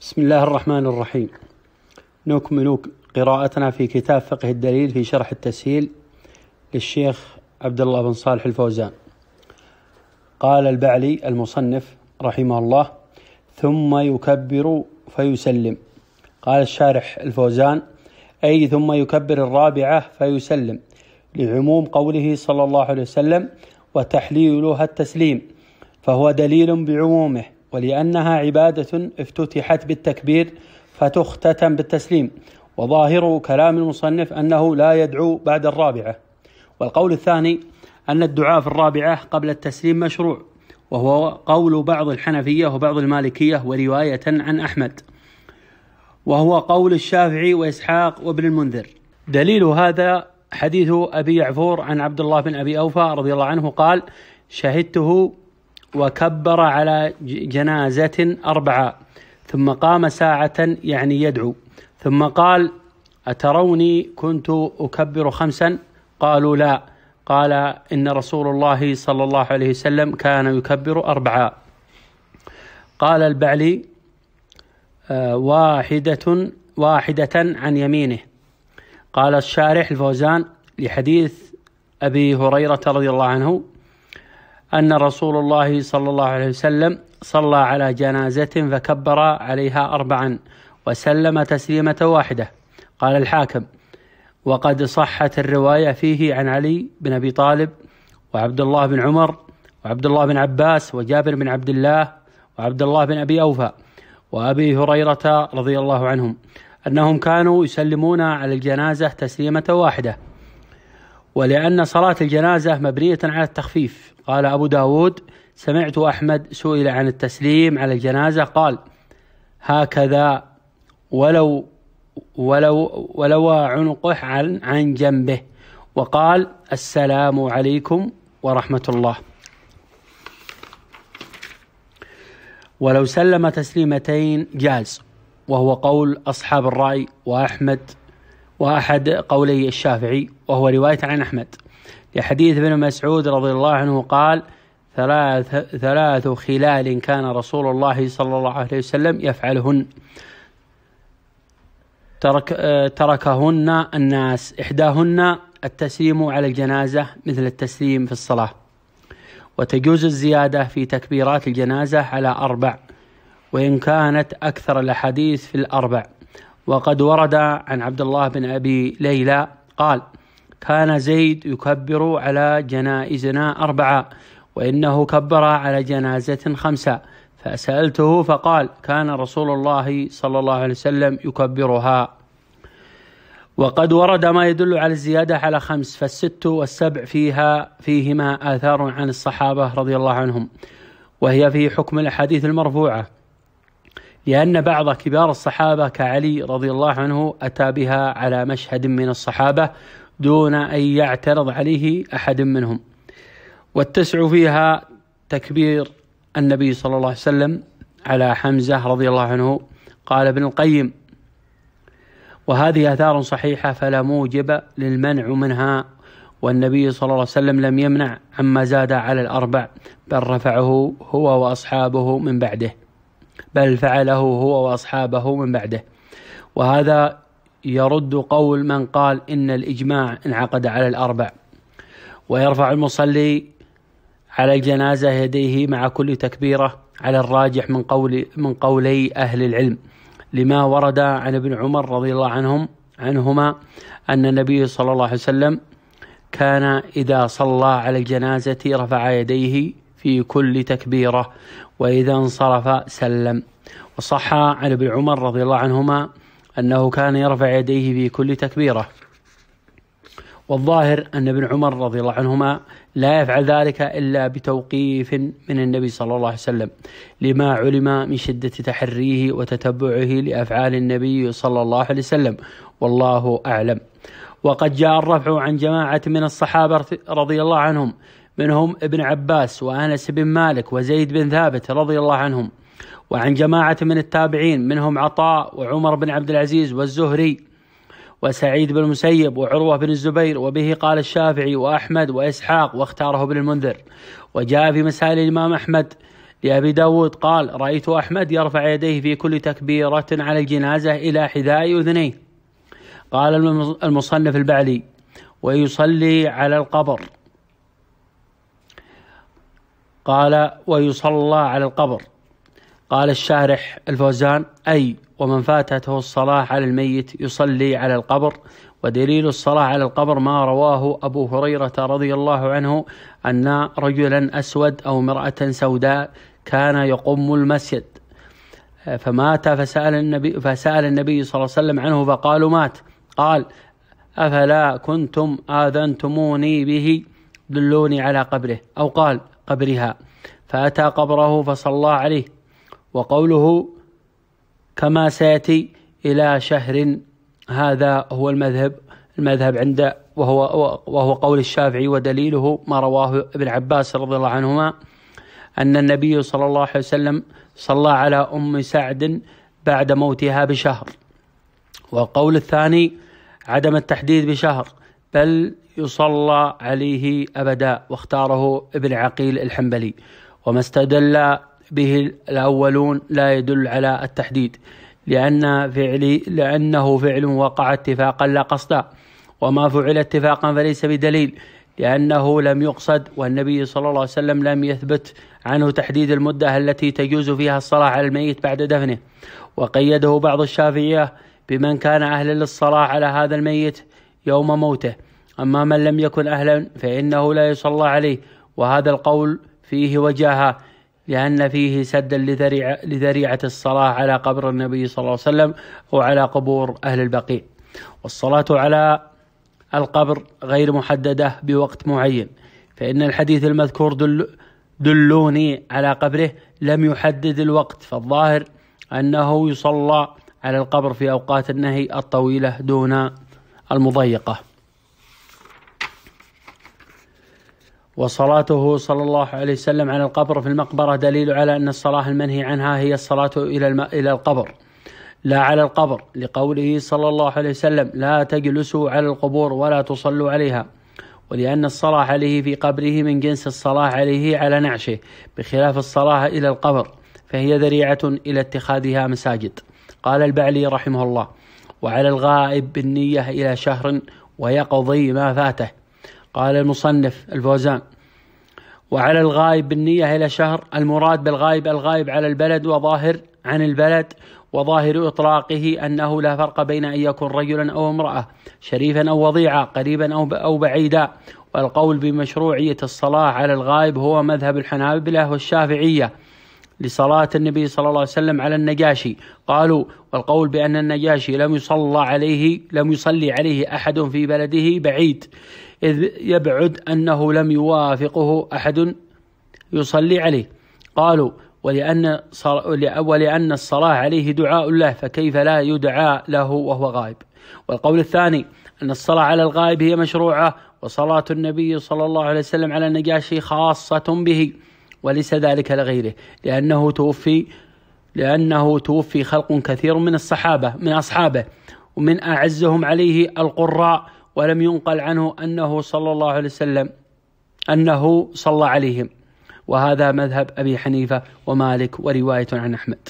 بسم الله الرحمن الرحيم نكمل قراءتنا في كتاب فقه الدليل في شرح التسهيل للشيخ عبد الله بن صالح الفوزان قال البعلي المصنف رحمه الله ثم يكبر فيسلم قال الشارح الفوزان أي ثم يكبر الرابعة فيسلم لعموم قوله صلى الله عليه وسلم وتحليلها التسليم فهو دليل بعمومه ولأنها عبادة افتتحت بالتكبير فتختتم بالتسليم وظاهر كلام المصنف أنه لا يدعو بعد الرابعة والقول الثاني أن الدعاء في الرابعة قبل التسليم مشروع وهو قول بعض الحنفية وبعض المالكية ورواية عن أحمد وهو قول الشافعي وإسحاق وابن المنذر دليل هذا حديث أبي يعفور عن عبد الله بن أبي أوفى رضي الله عنه قال شهدته وكبر على جنازة أربعة ثم قام ساعة يعني يدعو ثم قال أتروني كنت أكبر خمسا قالوا لا قال إن رسول الله صلى الله عليه وسلم كان يكبر أربعة قال البعلي آه، واحدة واحدة عن يمينه قال الشارح الفوزان لحديث أبي هريرة رضي الله عنه أن رسول الله صلى الله عليه وسلم صلى على جنازة فكبر عليها أربعا وسلم تسليمة واحدة قال الحاكم وقد صحت الرواية فيه عن علي بن أبي طالب وعبد الله بن عمر وعبد الله بن عباس وجابر بن عبد الله وعبد الله بن أبي أوفى وأبي هريرة رضي الله عنهم أنهم كانوا يسلمون على الجنازة تسليمة واحدة ولأن صلاة الجنازة مبنية على التخفيف قال أبو داود سمعت أحمد سئل عن التسليم على الجنازة قال هكذا ولو ولو ولو عنقه عن عن جنبه وقال السلام عليكم ورحمة الله ولو سلم تسليمتين جاز وهو قول أصحاب الرأي وأحمد وأحد قولي الشافعي وهو رواية عن أحمد لحديث ابن مسعود رضي الله عنه قال ثلاث, ثلاث خلال كان رسول الله صلى الله عليه وسلم يفعلهن ترك تركهن الناس إحداهن التسليم على الجنازة مثل التسليم في الصلاة وتجوز الزيادة في تكبيرات الجنازة على أربع وإن كانت أكثر الأحاديث في الأربع وقد ورد عن عبد الله بن أبي ليلى قال كان زيد يكبر على جنائزنا أربعة وإنه كبر على جنازة خمسة فسألته فقال كان رسول الله صلى الله عليه وسلم يكبرها وقد ورد ما يدل على الزيادة على خمس فالست والسبع فيها فيهما آثار عن الصحابة رضي الله عنهم وهي في حكم الأحاديث المرفوعة لأن بعض كبار الصحابة كعلي رضي الله عنه أتى بها على مشهد من الصحابة دون أن يعترض عليه أحد منهم والتسع فيها تكبير النبي صلى الله عليه وسلم على حمزة رضي الله عنه قال ابن القيم وهذه آثار صحيحة فلا موجب للمنع منها والنبي صلى الله عليه وسلم لم يمنع عما زاد على الأربع بل رفعه هو وأصحابه من بعده بل فعله هو وأصحابه من بعده وهذا يرد قول من قال إن الإجماع انعقد على الأربع ويرفع المصلي على الجنازة يديه مع كل تكبيرة على الراجح من قول من قولي أهل العلم لما ورد عن ابن عمر رضي الله عنهم عنهما أن النبي صلى الله عليه وسلم كان إذا صلى على الجنازة رفع يديه في كل تكبيرة وإذا انصرف سلم وصح عن ابن عمر رضي الله عنهما أنه كان يرفع يديه في كل تكبيرة والظاهر أن ابن عمر رضي الله عنهما لا يفعل ذلك إلا بتوقيف من النبي صلى الله عليه وسلم لما علم من شدة تحريه وتتبعه لأفعال النبي صلى الله عليه وسلم والله أعلم وقد جاء الرفع عن جماعة من الصحابة رضي الله عنهم منهم ابن عباس وأنس بن مالك وزيد بن ثابت رضي الله عنهم وعن جماعة من التابعين منهم عطاء وعمر بن عبد العزيز والزهري وسعيد بن المسيب وعروة بن الزبير وبه قال الشافعي وأحمد وإسحاق واختاره ابن المنذر وجاء في مسائل الإمام أحمد لأبي داود قال رأيت أحمد يرفع يديه في كل تكبيرة على الجنازة إلى حذاء أذنيه قال المصنف البعلي ويصلي على القبر قال ويصلى على القبر قال الشارح الفوزان أي ومن فاتته الصلاة على الميت يصلي على القبر ودليل الصلاة على القبر ما رواه أبو هريرة رضي الله عنه أن رجلا أسود أو امرأة سوداء كان يقم المسجد فمات فسأل النبي فسأل النبي صلى الله عليه وسلم عنه فقالوا مات قال أفلا كنتم آذنتموني به دلوني على قبره أو قال قبرها فأتى قبره فصلى عليه وقوله كما سيأتي إلى شهر هذا هو المذهب المذهب عند وهو وهو قول الشافعي ودليله ما رواه ابن عباس رضي الله عنهما أن النبي صلى الله عليه وسلم صلى على أم سعد بعد موتها بشهر والقول الثاني عدم التحديد بشهر بل يصلى عليه أبدا واختاره ابن عقيل الحنبلي وما استدل به الأولون لا يدل على التحديد لأن فعلي لأنه فعل وقع اتفاقا لا قصدا وما فعل اتفاقا فليس بدليل لأنه لم يقصد والنبي صلى الله عليه وسلم لم يثبت عنه تحديد المدة التي تجوز فيها الصلاة على الميت بعد دفنه وقيده بعض الشافعية بمن كان أهلا للصلاة على هذا الميت يوم موته أما من لم يكن أهلا فإنه لا يصلى عليه وهذا القول فيه وجاهة لأن فيه سدا لذريعة, لذريعة الصلاة على قبر النبي صلى الله عليه وسلم وعلى قبور أهل البقيع والصلاة على القبر غير محددة بوقت معين فإن الحديث المذكور دل دلوني على قبره لم يحدد الوقت فالظاهر أنه يصلى على القبر في أوقات النهي الطويلة دون المضيقة وصلاته صلى الله عليه وسلم على القبر في المقبرة دليل على أن الصلاة المنهي عنها هي الصلاة إلى الم... إلى القبر لا على القبر لقوله صلى الله عليه وسلم لا تجلسوا على القبور ولا تصلوا عليها ولأن الصلاة عليه في قبره من جنس الصلاة عليه على نعشه بخلاف الصلاة إلى القبر فهي ذريعة إلى اتخاذها مساجد قال البعلي رحمه الله وعلى الغائب بالنية إلى شهر ويقضي ما فاته قال المصنف الفوزان وعلى الغائب بالنية إلى شهر المراد بالغائب الغائب على البلد وظاهر عن البلد وظاهر إطلاقه أنه لا فرق بين أن يكون رجلا أو امرأة شريفا أو وضيعا قريبا أو أو بعيدا والقول بمشروعية الصلاة على الغائب هو مذهب الحنابلة والشافعية لصلاة النبي صلى الله عليه وسلم على النجاشي قالوا والقول بأن النجاشي لم يصلى عليه لم يصلي عليه أحد في بلده بعيد إذ يبعد أنه لم يوافقه أحد يصلي عليه قالوا ولأن, ولأن الصلاة عليه دعاء له فكيف لا يدعى له وهو غائب والقول الثاني أن الصلاة على الغائب هي مشروعة وصلاة النبي صلى الله عليه وسلم على النجاشي خاصة به وليس ذلك لغيره لأنه توفي لأنه توفي خلق كثير من الصحابة من أصحابه ومن أعزهم عليه القراء ولم ينقل عنه أنه صلى الله عليه وسلم أنه صلى عليهم وهذا مذهب أبي حنيفة ومالك ورواية عن أحمد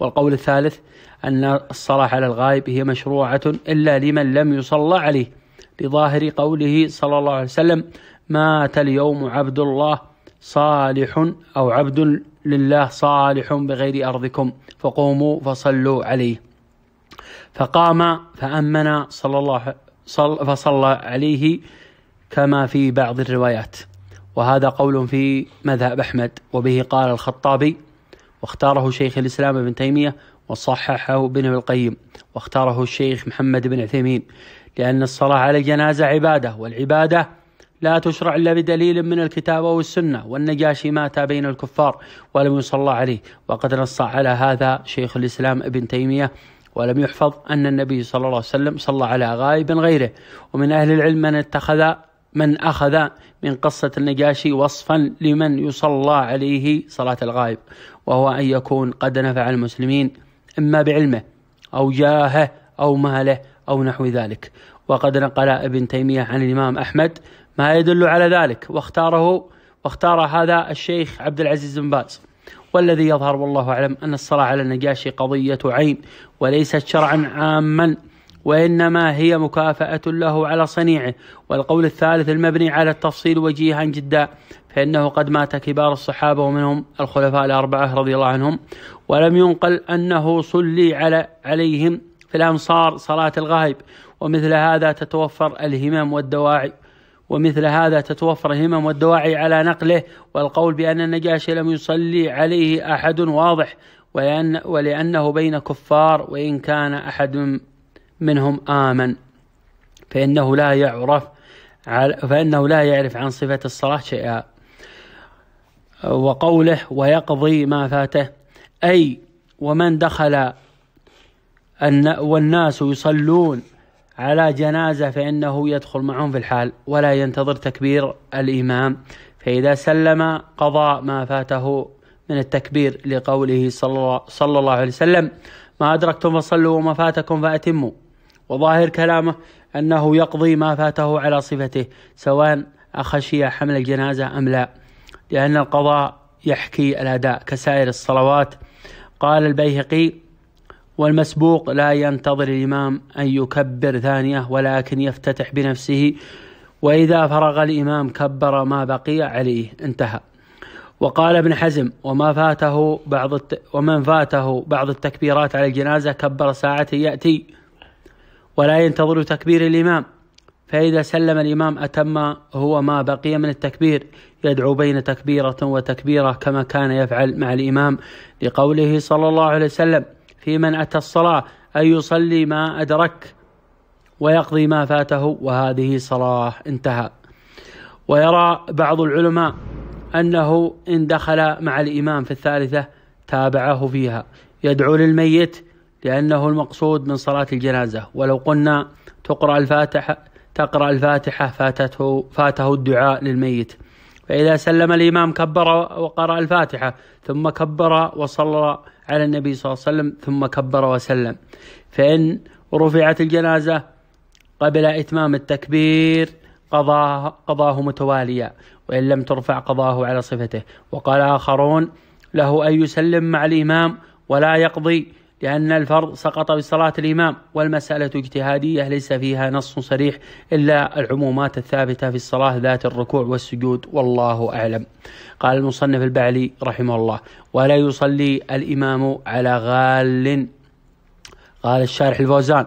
والقول الثالث أن الصلاة على الغائب هي مشروعة إلا لمن لم يصلى عليه لظاهر قوله صلى الله عليه وسلم مات اليوم عبد الله صالح أو عبد لله صالح بغير أرضكم فقوموا فصلوا عليه فقام فأمن صلى الله صل فصلى عليه كما في بعض الروايات وهذا قول في مذهب أحمد وبه قال الخطابي واختاره شيخ الإسلام ابن تيمية وصححه ابن القيم واختاره الشيخ محمد بن عثيمين لأن الصلاة على الجنازة عبادة والعبادة لا تشرع إلا بدليل من الكتاب أو السنة والنجاشي مات بين الكفار ولم يصلى عليه وقد نص على هذا شيخ الإسلام ابن تيمية ولم يحفظ أن النبي صلى الله عليه وسلم صلى على غائب غيره ومن أهل العلم من اتخذ من أخذ من قصة النجاشي وصفا لمن يصلى عليه صلاة الغائب وهو أن يكون قد نفع المسلمين إما بعلمه أو جاهه أو ماله أو نحو ذلك وقد نقل ابن تيمية عن الإمام أحمد ما يدل على ذلك واختاره واختار هذا الشيخ عبد العزيز بن باز والذي يظهر والله أعلم أن الصلاة على النجاشي قضية عين وليست شرعا عاما وإنما هي مكافأة له على صنيعه والقول الثالث المبني على التفصيل وجيها جدا فإنه قد مات كبار الصحابة ومنهم الخلفاء الأربعة رضي الله عنهم ولم ينقل أنه صلي على عليهم في الأمصار صلاة الغائب ومثل هذا تتوفر الهمم والدواعي ومثل هذا تتوفر الهمم والدواعي على نقله والقول بأن النجاشي لم يصلي عليه أحد واضح ولأن ولأنه بين كفار وإن كان أحد منهم آمن فإنه لا يعرف فإنه لا يعرف عن صفة الصلاة شيئا وقوله ويقضي ما فاته أي ومن دخل والناس يصلون على جنازة فإنه يدخل معهم في الحال ولا ينتظر تكبير الإمام فإذا سلم قضى ما فاته من التكبير لقوله صلى الله عليه وسلم ما أدركتم فصلوا وما فاتكم فأتموا وظاهر كلامه أنه يقضي ما فاته على صفته سواء أخشي حمل الجنازة أم لا لأن القضاء يحكي الأداء كسائر الصلوات قال البيهقي والمسبوق لا ينتظر الإمام أن يكبر ثانية ولكن يفتتح بنفسه وإذا فرغ الإمام كبر ما بقي عليه انتهى وقال ابن حزم وما فاته بعض الت... ومن فاته بعض التكبيرات على الجنازة كبر ساعة يأتي ولا ينتظر تكبير الإمام فإذا سلم الإمام أتم هو ما بقي من التكبير يدعو بين تكبيرة وتكبيرة كما كان يفعل مع الإمام لقوله صلى الله عليه وسلم في من أتى الصلاة أن يصلي ما أدرك ويقضي ما فاته وهذه صلاة انتهى ويرى بعض العلماء أنه إن دخل مع الإمام في الثالثة تابعه فيها يدعو للميت لأنه المقصود من صلاة الجنازة ولو قلنا تقرأ الفاتحة تقرأ الفاتحة فاتته, فاته الدعاء للميت فإذا سلم الإمام كبر وقرأ الفاتحة ثم كبر وصلى على النبي صلى الله عليه وسلم ثم كبر وسلم فإن رفعت الجنازة قبل إتمام التكبير قضاه, قضاه متواليا وإن لم ترفع قضاه على صفته وقال آخرون له أن يسلم مع الإمام ولا يقضي لأن الفرض سقط بصلاة الإمام والمسألة اجتهادية ليس فيها نص صريح إلا العمومات الثابتة في الصلاة ذات الركوع والسجود والله أعلم قال المصنف البعلي رحمه الله ولا يصلي الإمام على غال قال الشارح الفوزان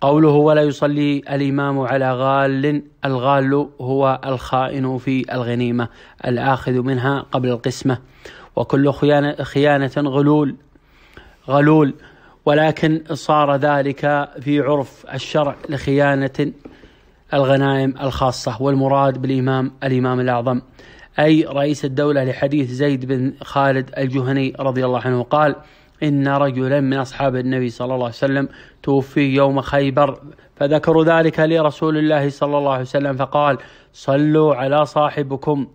قوله ولا يصلي الإمام على غال الغال هو الخائن في الغنيمة الآخذ منها قبل القسمة وكل خيانة, غلول غلول ولكن صار ذلك في عرف الشرع لخيانة الغنائم الخاصة والمراد بالإمام الإمام الأعظم أي رئيس الدولة لحديث زيد بن خالد الجهني رضي الله عنه قال إن رجلا من أصحاب النبي صلى الله عليه وسلم توفي يوم خيبر فذكروا ذلك لرسول الله صلى الله عليه وسلم فقال صلوا على صاحبكم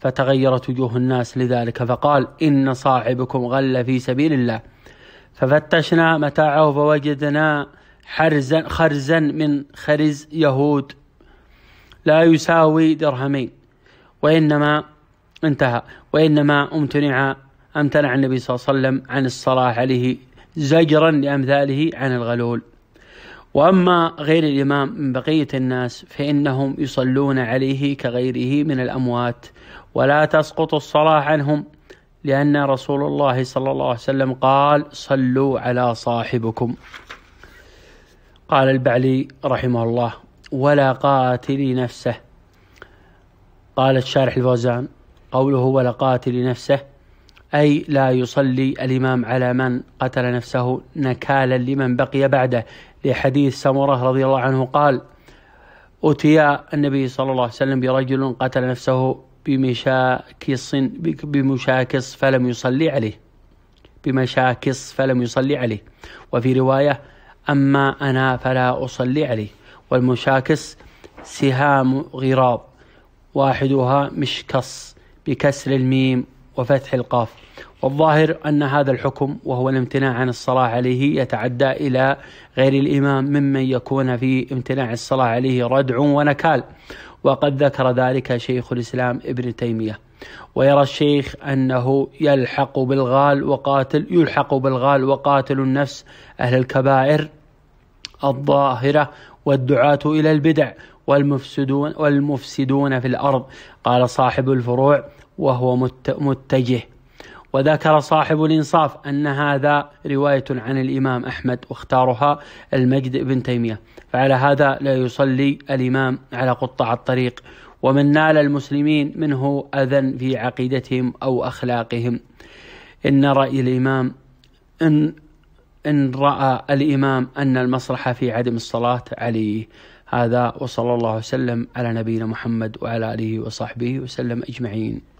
فتغيرت وجوه الناس لذلك فقال إن صاحبكم غل في سبيل الله ففتشنا متاعه فوجدنا حرزا خرزا من خرز يهود لا يساوي درهمين وإنما انتهى وإنما امتنع امتنع النبي صلى الله عليه وسلم عن الصلاة عليه زجرا لأمثاله عن الغلول وأما غير الإمام من بقية الناس فإنهم يصلون عليه كغيره من الأموات ولا تسقط الصلاة عنهم لأن رسول الله صلى الله عليه وسلم قال صلوا على صاحبكم قال البعلي رحمه الله ولا قاتل نفسه قال الشارح الفوزان قوله ولا قاتل نفسه أي لا يصلي الإمام على من قتل نفسه نكالا لمن بقي بعده لحديث سمرة رضي الله عنه قال أتي النبي صلى الله عليه وسلم برجل قتل نفسه بمشاكص بمشاكص فلم يصلي عليه بمشاكص فلم يصلي عليه وفي رواية أما أنا فلا أصلي عليه والمشاكس سهام غراب واحدها مشكص بكسر الميم وفتح القاف والظاهر أن هذا الحكم وهو الامتناع عن الصلاة عليه يتعدى إلى غير الإمام ممن يكون في امتناع الصلاة عليه ردع ونكال وقد ذكر ذلك شيخ الإسلام ابن تيمية ويرى الشيخ أنه يلحق بالغال وقاتل يلحق بالغال وقاتل النفس أهل الكبائر الظاهرة والدعاة إلى البدع والمفسدون والمفسدون في الأرض قال صاحب الفروع وهو متجه وذكر صاحب الإنصاف أن هذا رواية عن الإمام أحمد واختارها المجد بن تيمية فعلى هذا لا يصلي الإمام على قطع الطريق ومن نال المسلمين منه أذى في عقيدتهم أو أخلاقهم إن رأي الإمام إن إن رأى الإمام أن المصلحة في عدم الصلاة عليه هذا وصلى الله وسلم على نبينا محمد وعلى آله وصحبه وسلم أجمعين